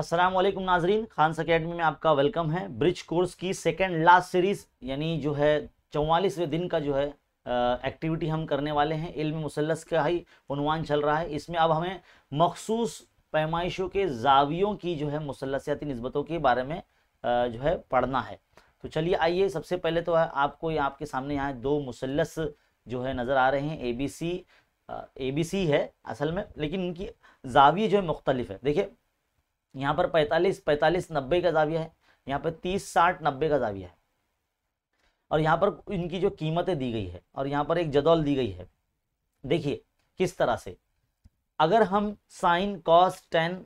अस्सलाम वालेकुम नाजरीन खानस अकेडमी में आपका वेलकम है ब्रिज कोर्स की सेकेंड लास्ट सीरीज़ यानी जो है चौवालीसवें दिन का जो है एक्टिविटी हम करने वाले हैं इल्म मुसलस का ही उनवान चल रहा है इसमें अब हमें मखसूस पैमाइशों के जावियों की जो है मुसलसियाती नस्बतों के बारे में जो है पढ़ना है तो चलिए आइए सबसे पहले तो है आपको यहाँ आपके सामने यहाँ दो मुसलस जो है नज़र आ रहे हैं A B C A B C है असल में लेकिन उनकी जाविये जो है मुख्तलिफ है देखिए यहाँ पर पैंतालीस पैंतालीस नब्बे का जाविया है यहाँ पर तीस साठ नब्बे का जाविया है और यहाँ पर इनकी जो कीमतें दी गई है और यहाँ पर एक जदौल दी गई है देखिए किस तरह से अगर हम साइन कॉस टेन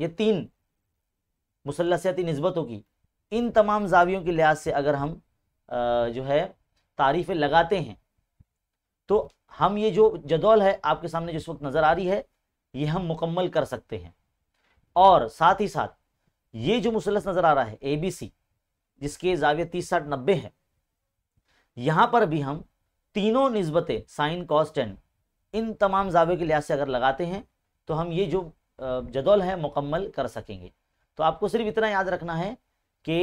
ये तीन मुसलसियाती नस्बतों की इन तमाम जावियों के लिहाज से अगर हम जो है तारीफ़ें लगाते हैं तो हम ये जो जदौल है आपके सामने जिस वक्त नज़र आ रही है ये हम मुकम्मल कर सकते हैं और साथ ही साथ ये जो मुसलस नजर आ रहा है एबीसी जिसके जाविये तीस साठ नब्बे है यहां पर भी हम तीनों नस्बतें साइन कॉस्ट एंड इन तमाम जावे के लिहाज से अगर लगाते हैं तो हम ये जो जदौल है मुकम्मल कर सकेंगे तो आपको सिर्फ इतना याद रखना है कि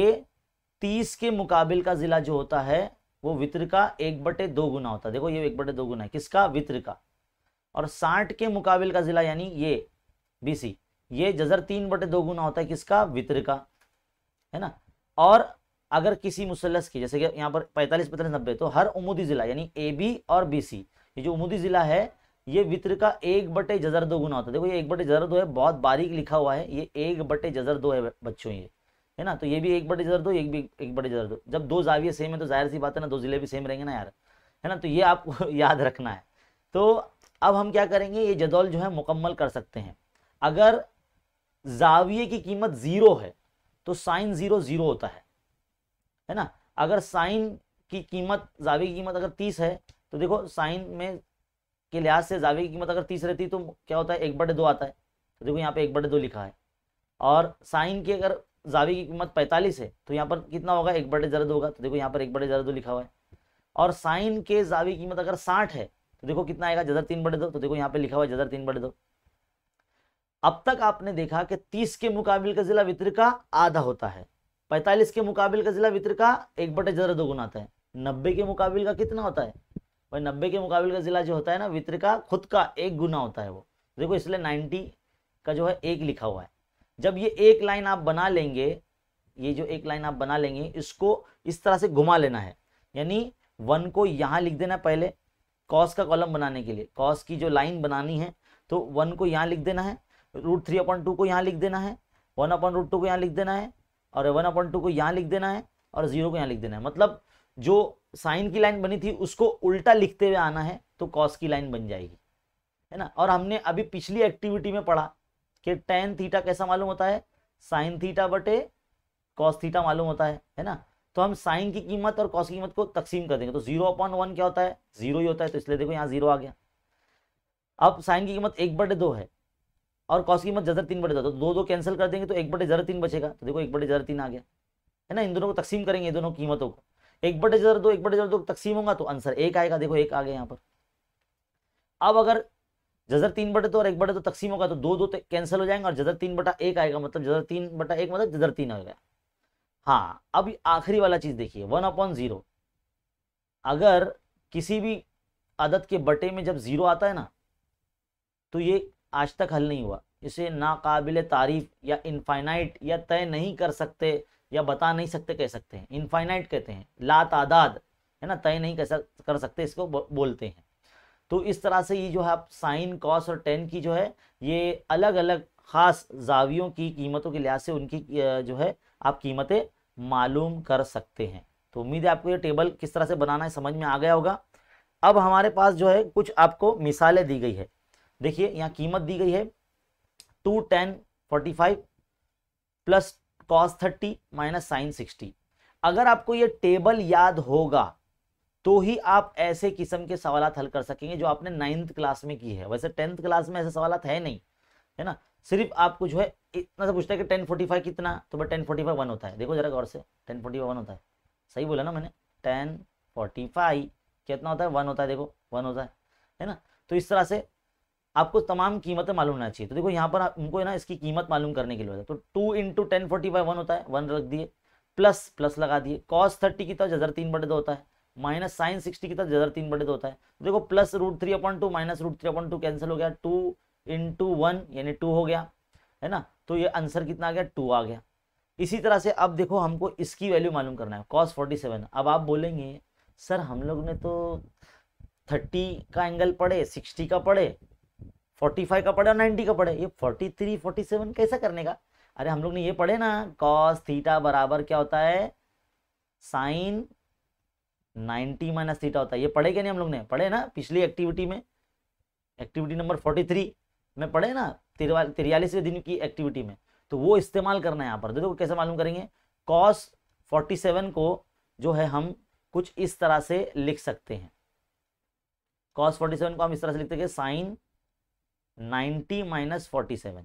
तीस के मुकाबिल का ज़िला जो होता है वो वित्र का एक बटे दो गुना होता है देखो ये एक बटे दो गुना है किसका वित्र का और साठ के मुकाबिल का ज़िला यानी ये बीसी ये जजर तीन बटे दो गुना होता है किसका वितर का है ना और अगर किसी मुसलस की जैसे कि यहाँ पर पैंतालीस पैंतालीस नब्बे तो हर उमूदी ज़िला यानी ए बी और बी सी ये जो उमूदी ज़िला है ये वित्र का एक बटे जजर दो गुना होता है देखो ये एक बटे जजर दो है बहुत बारीक लिखा हुआ है ये एक बटे जजर दो है बच्चों ये है ना तो ये भी एक बटे जजर दो एक भी एक बटे जजर दो जब दो जाविये सेम है तो जाहिर सी बात है ना दो ज़िले भी सेम रहेंगे ना यार है ना तो ये आपको याद रखना है तो अब हम क्या करेंगे ये जदौल जो है मुकम्मल कर सकते हैं अगर जाविये की कीमत ज़ीरो है तो साइन ज़ीरो ज़ीरो होता है है ना अगर साइन की कीमत जाविये की कीमत अगर तीस है तो देखो साइन में के लिहाज से जाविये की कीमत अगर तीस रहती तो क्या होता है एक बटे दो आता है तो देखो यहाँ पे एक बटे दो लिखा है और साइन की अगर जावी की कीमत पैंतालीस है तो यहाँ पर कितना होगा एक बटे जरा दो होगा तो देखो यहाँ पर एक बटे जरा दो लिखा हुआ है और साइन के जावी कीमत अगर साठ है तो देखो कितना आएगा जजर तीन बटे दो तो देखो यहाँ पे लिखा हुआ है जजर तीन बटे दो अब तक आपने देखा कि 30 के मुकाबले का जिला वित्र का आधा होता है 45 के मुकाबले का जिला वित्र का एक बटे जरा दो गुना आता है 90 के मुकाबले का कितना होता है भाई 90 के मुकाबले का जिला जो होता है ना वित्र का खुद का एक गुना होता है वो देखो इसलिए 90 का जो है एक लिखा हुआ है जब ये एक लाइन आप बना लेंगे ये जो एक लाइन आप बना लेंगे इसको इस तरह से घुमा लेना है यानी वन को यहाँ लिख देना पहले कॉस का कॉलम बनाने के लिए कॉस की जो लाइन बनानी है तो वन को यहाँ लिख देना है रूट थ्री अपॉइंट टू को यहाँ लिख देना है वन अपॉइंट रूट टू को यहाँ लिख देना है और वन अपॉइंट टू को यहाँ लिख देना है और जीरो को यहाँ लिख देना है मतलब जो साइन की लाइन बनी थी उसको उल्टा लिखते हुए आना है तो कॉस की लाइन बन जाएगी है ना और हमने अभी पिछली एक्टिविटी में पढ़ा कि टेन थीटा कैसा मालूम होता है साइन थीटा बटे कॉस थीटा मालूम होता है है ना तो हम साइन की कीमत और कॉस की कीमत को तकसीम कर देंगे तो जीरो अपॉन वन क्या होता है जीरो ही होता है तो इसलिए देखो यहाँ जीरो आ गया अब साइन की कीमत एक बटे दो है और कॉस की मत जजर तीन बटे तो दो दो कैंसिल कर देंगे तो एक बटे जर तीन बचेगा तो देखो एक बटे जर तीन आ गया है ना इन दोनों को तकसीम करेंगे ये दोनों कीमतों को एक बटे जर दो एक बटे जर दो तो तकसीम होगा तो आंसर एक आएगा देखो एक आ गया यहाँ पर अब अगर जजर तीन बटे तो और एक बटे तो तकसीम होगा तो दो दो कैंसिल हो जाएंगे और जजर तीन बटा एक आएगा मतलब जजर तीन बटा एक मतलब जजर तीन हो गया हाँ अब आखिरी वाला चीज़ देखिए वन अपॉन ज़ीरो अगर किसी भी आदत के बटे में जब ज़ीरो आता है ना तो ये आज तक हल नहीं हुआ इसे नाकबिल तारीफ या इनफाइनाइट या तय नहीं कर सकते या बता नहीं सकते कह सकते हैं इनफाइनाइट कहते हैं ला तादाद है ना तय नहीं कर सकते इसको बोलते हैं तो इस तरह से ये जो है आप साइन कॉस और टेन की जो है ये अलग अलग ख़ास जावियों की कीमतों के लिहाज से उनकी जो है आप कीमतें मालूम कर सकते हैं तो उम्मीद है आपको ये टेबल किस तरह से बनाना है समझ में आ गया होगा अब हमारे पास जो है कुछ आपको मिसालें दी गई है देखिए यहाँ कीमत दी गई है two tan forty five plus cos thirty minus sine sixty अगर आपको ये टेबल याद होगा तो ही आप ऐसे किस्म के सवाल हल कर सकेंगे जो आपने नाइन्थ क्लास में की है वैसे टेंथ क्लास में ऐसे सवाल है नहीं है ना सिर्फ आपको जो है इतना सा पूछता है कि टेन फोर्टी फाइव कितना तो भाई टेन फोर्टी फाइव वन होता है देखो जरा गौर से टेन फोर्टी फाइव वन होता है सही बोला ना मैंने टेन फोर्टी फाइव कितना होता है वन होता है देखो वन होता है है ना तो इस तरह से आपको तमाम कीमतें मालूम होना चाहिए तो देखो यहाँ पर हमको है ना इसकी कीमत मालूम करने के लिए तो two into tan forty by one होता है वन रख दिए प्लस प्लस लगा दिए कॉस थर्टी की तरफ जजर तीन बटे दो होता है माइनस साइन सिक्सटी की तरफ जजर तीन बटे दो होता है तो देखो plus root three upon two minus root three upon two cancel हो गया टू इंटू वन यानी टू हो गया है ना तो ये आंसर कितना आ गया टू आ गया इसी तरह से अब देखो हमको इसकी वैल्यू मालूम करना है कॉस फोर्टी सेवन अब आप बोलेंगे सर हम लोग ने तो थर्टी का एंगल पढ़े सिक्सटी का पढ़े फोर्टी फाइव का पढ़े और नाइन्टी का पढ़े ये फोर्टी थ्री फोर्टी सेवन कैसे करने का अरे हम लोग ने ये पढ़े ना कॉस थीटा बराबर क्या होता है साइन नाइन्टी माइनस थीटा होता है ये पढ़े क्या नहीं हम लोग ने पढ़े ना पिछली एक्टिविटी में एक्टिविटी नंबर फोर्टी थ्री में पढ़े ना तिरयालीसवें दिन की एक्टिविटी में तो वो इस्तेमाल करना है यहाँ पर देखो कैसे मालूम करेंगे कॉस फोर्टी सेवन को जो है हम कुछ इस तरह से लिख सकते हैं कॉस फोर्टी सेवन को हम इस तरह से लिखते हैं sine ninety minus forty seven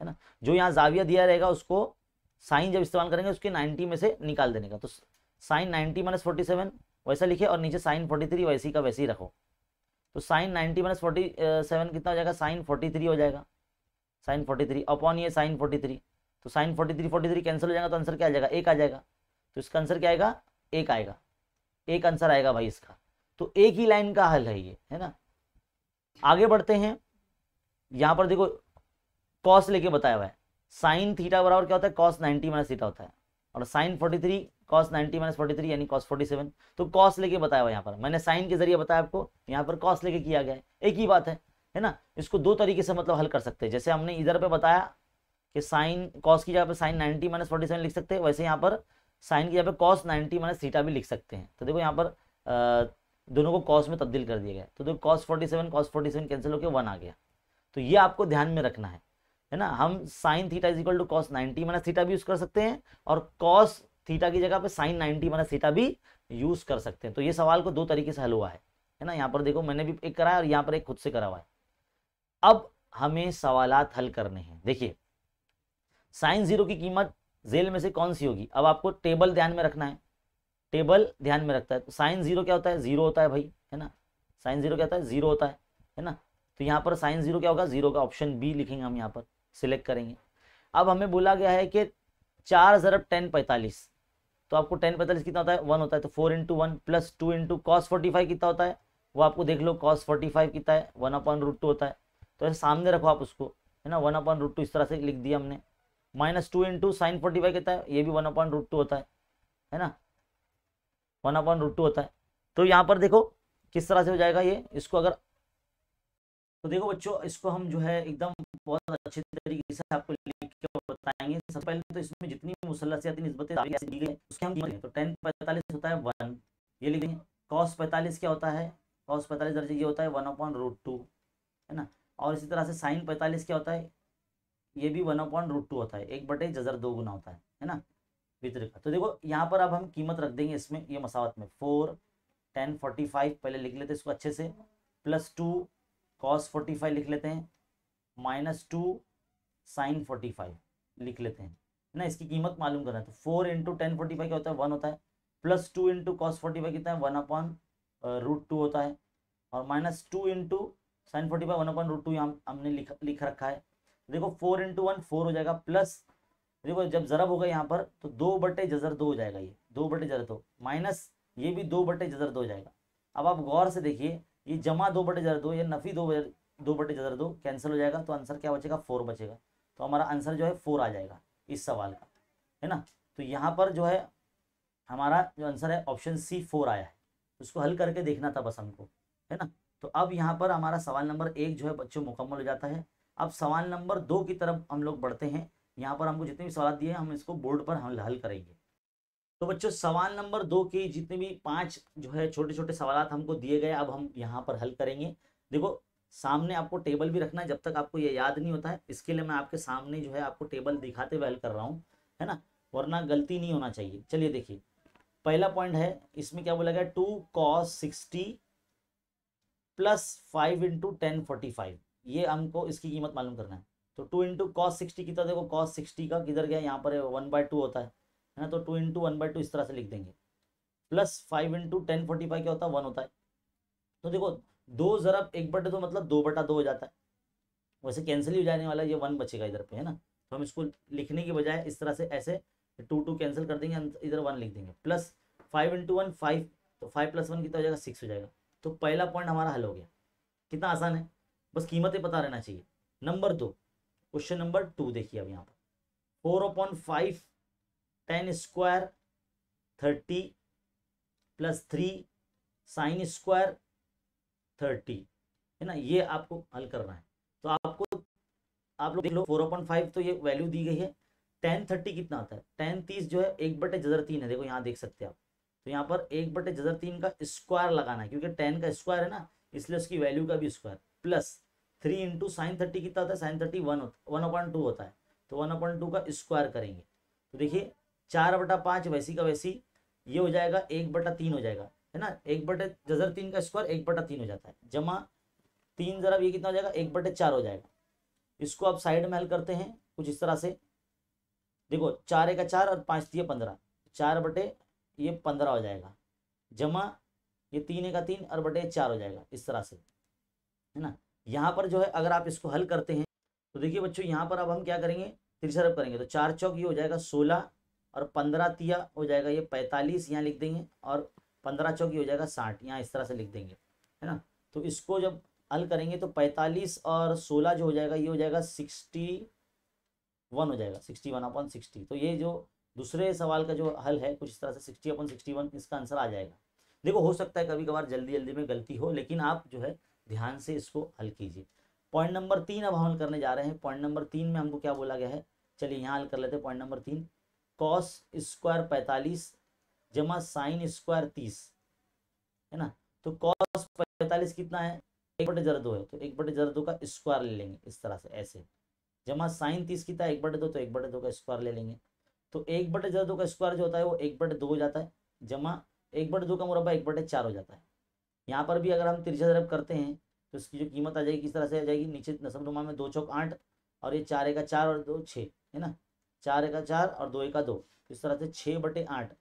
है ना जो यहाँ जाविया दिया रहेगा उसको साइन जब इस्तेमाल करेंगे उसके नाइन्टी में से निकाल देने का तो sine ninety minus forty seven वैसा लिखे और नीचे साइन फोर्टी थ्री वैसी का वैसे ही रखो तो sine ninety minus forty seven कितना हो जाएगा साइन फोर्टी थ्री हो जाएगा साइन फोर्टी थ्री अपॉन ये साइन फोर्टी थ्री तो sine forty three forty three cancel हो जाएगा तो आंसर क्या आ जाएगा एक आ जाएगा तो इसका आंसर क्या आएगा एक आएगा एक आंसर आएगा भाई इसका तो एक ही लाइन का हल है ये है ना आगे बढ़ते हैं यहाँ पर देखो कॉस लेके बताया हुआ है साइन थीटा बराबर क्या होता है कॉस नाइन्टी माइनस थीटा होता है और sine forty three cos ninety minus forty three यानी कॉस फोर्टी सेवन तो कॉस लेके बताया हुआ है यहाँ पर मैंने साइन के जरिए बताया आपको यहाँ पर कॉस लेके किया गया है एक ही बात है है ना इसको दो तरीके से मतलब हल कर सकते हैं जैसे हमने इधर पे बताया कि साइन कॉस की जगह पे sine ninety minus forty seven लिख सकते हैं वैसे यहाँ पर साइन की जगह पे कॉस नाइन्टी माइनस थीटा भी लिख सकते हैं तो देखो यहाँ पर दोनों को कॉस में तब्दील कर दिया गया तो देखो cos forty seven cos forty seven cancel होकर वन आ गया तो ये आपको ध्यान में रखना है है ना हम sine theta is equal to cos ninety minus theta भी यूज कर सकते हैं और कॉस थीटा की जगह पे साइन नाइनटी माइनस थीटा भी यूज कर सकते हैं तो ये सवाल को दो तरीके से हल हुआ है है ना यहाँ पर देखो मैंने भी एक कराया और यहाँ पर एक खुद से करा हुआ है अब हमें सवाल हल करने हैं देखिए साइन जीरो की कीमत जेल में से कौन सी होगी अब आपको टेबल ध्यान में रखना है टेबल ध्यान में रखता है तो साइन जीरो क्या होता है जीरो होता है भाई है ना साइन जीरो क्या होता है जीरो होता है है ना तो यहाँ पर साइन जीरो क्या होगा जीरो का ऑप्शन बी लिखेंगे हम यहाँ पर सिलेक्ट करेंगे अब हमें बोला गया है कि चार जरब टेन पैंतालीस तो आपको टेन पैंतालीस कितना होता है वन होता है तो four into one plus two into cos forty five कितना होता है वो आपको देख लो कॉस फोर्टी फाइव कितना है वन अपॉन रूट टू होता है तो ऐसे सामने रखो आप उसको है ना वन अपॉन रूट टू इस तरह से लिख दिया हमने minus two into sine forty five कितना है ये भी वन अपॉन रूट टू होता है है ना वन अपॉन रूट टू होता है तो यहाँ पर देखो किस तरह से हो जाएगा ये इसको अगर तो देखो बच्चों इसको हम जो है एकदम बहुत अच्छे तरीके से आपको लिख के बताएंगे सबसे पहले तो इसमें जितनी मुसलसियाती नस्बतें दी गई उसके हम तो टेन पैंतालीस होता है वन ये लिख देंगे कॉस पैंतालीस क्या होता है कॉस पैंतालीस दर्जे ये होता है वन अपॉन रूट टू है ना और इसी तरह से साइन पैंतालीस क्या होता है ये भी वन अपॉन रूट टू होता है एक बटे जजर दो गुना होता है है ना वितर का तो देखो यहाँ पर अब हम कीमत रख देंगे इसमें ये मसावत में फोर टेन फोर्टी फाइव पहले लिख लेते इसको अच्छे से plus two cos forty five लिख लेते हैं minus two sine forty five लिख लेते हैं ना इसकी कीमत मालूम करना है तो four into tan forty five क्या होता है वन होता है plus two into cos forty five कितना है वन अपॉन रूट टू होता है और minus two into sine forty five one upon root two यहाँ हमने लिख लिख रखा है देखो फोर इंटू वन फोर हो जाएगा प्लस देखो जब जरब होगा यहाँ पर तो दो बटे जजर दो हो जाएगा ये दो बटे जजर दो माइनस ये भी दो बटे जजर दो हो जाएगा अब आप गौर से देखिए ये जमा दो बटे ज़्यादा दो या नफ़ी दो दो बटे ज़्यादा दो कैंसिल हो जाएगा तो आंसर क्या बचेगा फोर बचेगा तो हमारा आंसर जो है फोर आ जाएगा इस सवाल का है ना तो यहाँ पर जो है हमारा जो आंसर है ऑप्शन सी फोर आया है उसको हल करके देखना था बस हमको है ना तो अब यहाँ पर हमारा सवाल नंबर एक जो है बच्चों मुकम्मल हो जाता है अब सवाल नंबर दो की तरफ हम लोग बढ़ते हैं यहाँ पर हमको जितने भी सवाल दिए हम इसको बोर्ड पर हल हल करेंगे तो बच्चों सवाल नंबर दो के जितने भी पांच जो है छोटे छोटे सवाल हमको दिए गए अब हम यहाँ पर हल करेंगे देखो सामने आपको टेबल भी रखना है जब तक आपको ये याद नहीं होता है इसके लिए मैं आपके सामने जो है आपको टेबल दिखाते हुए हल कर रहा हूँ है ना वरना गलती नहीं होना चाहिए चलिए देखिए पहला पॉइंट है इसमें क्या बोला गया two cos sixty plus five into tan forty five ये हमको इसकी कीमत मालूम करना है तो टू इंटू कॉस सिक्सटी कितना देखो कॉस सिक्सटी का किधर गया यहाँ पर वन बाय टू होता है है ना तो two into one by two इस तरह से लिख देंगे plus five into tan forty five क्या होता है वन होता है तो देखो दो जरा एक बटे दो मतलब दो बटा दो हो जाता है वैसे कैंसिल ही जाने वाला ये वन बचेगा इधर पे है ना तो हम इसको लिखने की बजाय इस तरह से ऐसे टू टू कैंसिल कर देंगे इधर वन लिख देंगे plus five into one five तो फाइव प्लस वन कितना हो जाएगा सिक्स हो जाएगा तो पहला पॉइंट हमारा हल हो गया कितना आसान है बस कीमतें पता रहना चाहिए नंबर दो क्वेश्चन नंबर टू देखिए अब यहाँ पर four point five tan square thirty plus three sine square thirty है ना ये आपको हल करना है तो आपको आप लोग देख लो फोर पॉइंट फाइव तो ये वैल्यू दी गई है टेन थर्टी कितना आता है टेन तीस जो है एक बटे जजर तीन है देखो यहाँ देख सकते हैं आप तो यहाँ पर एक बटे जजर तीन का स्क्वायर लगाना है क्योंकि टेन का स्क्वायर है ना इसलिए उसकी वैल्यू का भी square plus three into sine thirty कितना होता है साइन थर्टी वन होता वन पॉइंट टू होता है तो वन पॉइंट टू का स्क्वायर करेंगे तो देखिए चार बटा पांच वैसी का वैसी ये हो जाएगा एक बटा तीन हो जाएगा है ना एक बटे जजर तीन का स्क्वायर एक बटा तीन हो जाता है जमा तीन जरा ये कितना हो जाएगा एक बटे चार हो जाएगा इसको आप साइड में हल करते हैं कुछ इस तरह से देखो चार एक चार और पाँच तीन पंद्रह चार बटे ये पंद्रह हो जाएगा जमा ये तीन एक तीन और बटे चार हो जाएगा इस तरह से है ना यहाँ पर जो है अगर आप इसको हल करते हैं तो देखिए बच्चों यहाँ पर अब हम क्या करेंगे त्रिशरभ करेंगे तो चार चौक ये हो जाएगा सोलह और पंद्रह तिया हो जाएगा ये पैंतालीस यहाँ लिख देंगे और पंद्रह चौकी हो जाएगा साठ यहाँ इस तरह से लिख देंगे है ना तो इसको जब हल करेंगे तो पैंतालीस और सोलह जो हो जाएगा ये हो जाएगा सिक्सटी वन हो जाएगा सिक्सटी वन अपॉन सिक्सटी तो ये जो दूसरे सवाल का जो हल है कुछ इस तरह से सिक्सटी अपॉन सिक्सटी वन इसका आंसर आ जाएगा देखो हो सकता है कभी कभार जल्दी जल्दी में गलती हो लेकिन आप जो है ध्यान से इसको हल कीजिए पॉइंट नंबर तीन अब हम करने जा रहे हैं पॉइंट नंबर तीन में हमको क्या बोला गया है चलिए यहाँ हल कर लेते हैं पॉइंट नंबर तीन कॉस स्क्वायर पैंतालीस जमा साइन स्क्वायर तीस है ना तो कॉस पैंतालीस कितना है एक बटे जरा दो है तो एक बटे जरा दो का स्क्वायर ले लेंगे इस तरह से ऐसे जमा साइन तीस कितना है एक बटे दो तो एक बटे दो का स्क्वायर ले लेंगे तो एक बटे जरा दो का स्क्वायर जो होता है वो एक बटे दो हो जाता है जमा एक बटे दो का मुरबा एक बटे चार हो जाता है यहाँ पर भी अगर हम तिरछा जरब करते हैं तो इसकी जो कीमत आ जाएगी किस तरह से आ जाएगी नीचे नसम नुमा में दो चौक आठ और ये चार एक चार और दो छः है ना चार एक चार और दो एक दो इस तरह से छः बटे आठ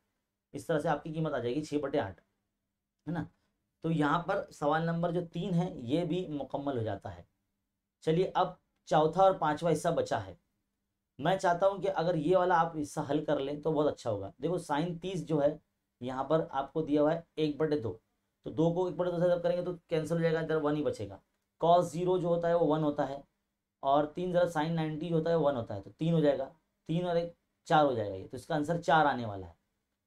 इस तरह से आपकी कीमत आ जाएगी छः बटे आठ है ना तो यहाँ पर सवाल नंबर जो तीन है ये भी मुकम्मल हो जाता है चलिए अब चौथा और पांचवा हिस्सा बचा है मैं चाहता हूँ कि अगर ये वाला आप हिस्सा हल कर लें तो बहुत अच्छा होगा देखो साइन तीस जो है यहाँ पर आपको दिया हुआ है एक बटे दो तो दो को एक बटे दो से जब करेंगे तो कैंसिल हो जाएगा इधर वन ही बचेगा कॉस जीरो जो होता है वो वन होता है और तीन जरा साइन नाइन्टी जो होता है वन होता है तो तीन हो जाएगा तीन और एक चार हो जाएगा ये तो इसका आंसर चार आने वाला है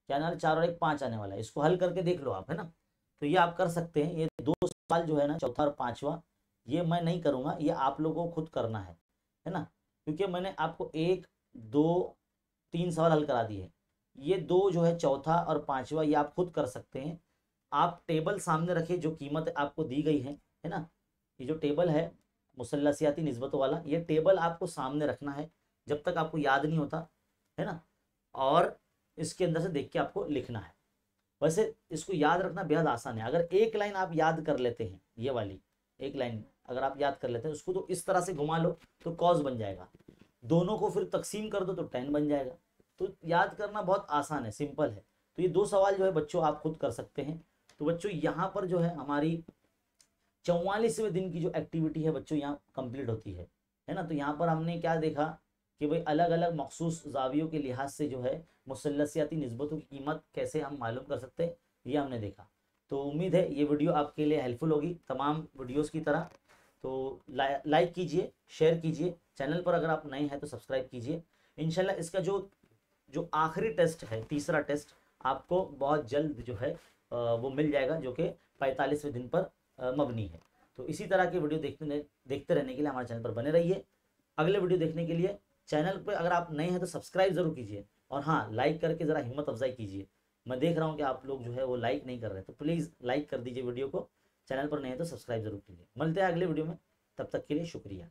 क्या आने वाला चार और एक पाँच आने वाला है इसको हल करके देख लो आप है ना तो ये आप कर सकते हैं ये दो सवाल जो है ना चौथा और पाँचवा ये मैं नहीं करूँगा ये आप लोगों को खुद करना है है ना क्योंकि मैंने आपको एक दो तीन सवाल हल करा दिए ये दो जो है चौथा और पाँचवा ये आप खुद कर सकते हैं आप टेबल सामने रखे जो कीमत आपको दी गई है है ना ये जो टेबल है मुसलसियाती नस्बतों वाला ये टेबल आपको सामने रखना है जब तक आपको याद नहीं होता है ना और इसके अंदर से देख के आपको लिखना है वैसे इसको याद रखना बेहद आसान है अगर एक लाइन आप याद कर लेते हैं ये वाली एक लाइन अगर आप याद कर लेते हैं उसको तो इस तरह से घुमा लो तो कॉज बन जाएगा दोनों को फिर तकसीम कर दो तो टेन बन जाएगा तो याद करना बहुत आसान है सिंपल है तो ये दो सवाल जो है बच्चों आप खुद कर सकते हैं तो बच्चों यहाँ पर जो है हमारी चौवालीसवें दिन की जो एक्टिविटी है बच्चों यहाँ कंप्लीट होती है है ना तो यहाँ पर हमने क्या देखा कि भाई अलग अलग मखसूस जावियों के लिहाज से जो है मुसलसियाती नस्बतों की कीमत कैसे हम मालूम कर सकते हैं ये हमने देखा तो उम्मीद है ये वीडियो आपके लिए हेल्पफुल होगी तमाम वीडियोज़ की तरह तो ला, लाइक कीजिए शेयर कीजिए चैनल पर अगर आप नए हैं तो सब्सक्राइब कीजिए इनशाला इसका जो जो आखिरी टेस्ट है तीसरा टेस्ट आपको बहुत जल्द जो है वो मिल जाएगा जो कि पैंतालीसवें दिन पर मबनी है तो इसी तरह के वीडियो देखते देखते रहने के लिए हमारे चैनल पर बने रहिए अगले वीडियो देखने के लिए चैनल पर अगर आप नए हैं तो सब्सक्राइब जरूर कीजिए और हाँ लाइक करके ज़रा हिम्मत अफजाई कीजिए मैं देख रहा हूँ कि आप लोग जो है वो लाइक नहीं कर रहे तो प्लीज़ लाइक कर दीजिए वीडियो को चैनल पर नहीं है तो सब्सक्राइब जरूर कीजिए मिलते हैं अगले वीडियो में तब तक के लिए शुक्रिया